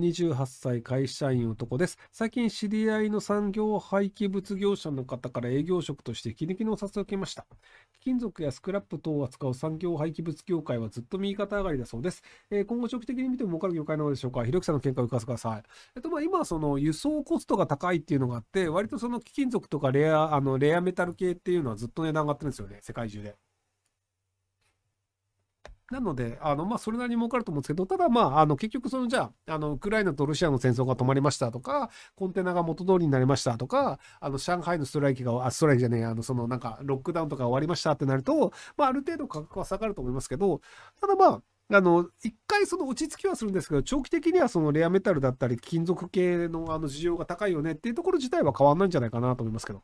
28歳会社員男です。最近知り合いの産業廃棄物業者の方から営業職として切り抜きのお札を受けました。金属やスクラップ等を扱う産業廃棄物業界はずっと右肩上がりだそうです。えー、今後長期的に見ても儲かる業界なのでしょうかひろきさんの見解を伺っかせください。えっと、まあ今その輸送コストが高いっていうのがあって、割とその貴金属とかレア、あのレアメタル系っていうのはずっと値段上がってるんですよね。世界中で。なので、あの、まあ、それなりに儲かると思うんですけど、ただ、まあ、あの、結局、その、じゃあ、あの、ウクライナとロシアの戦争が止まりましたとか、コンテナが元通りになりましたとか、あの、上海のストライキが、あ、ストライキじゃねえ、あの、その、なんか、ロックダウンとか終わりましたってなると、まあ、ある程度価格は下がると思いますけど、ただ、まあ、あの、一回その落ち着きはするんですけど、長期的にはそのレアメタルだったり、金属系のあの需要が高いよねっていうところ自体は変わんないんじゃないかなと思いますけど。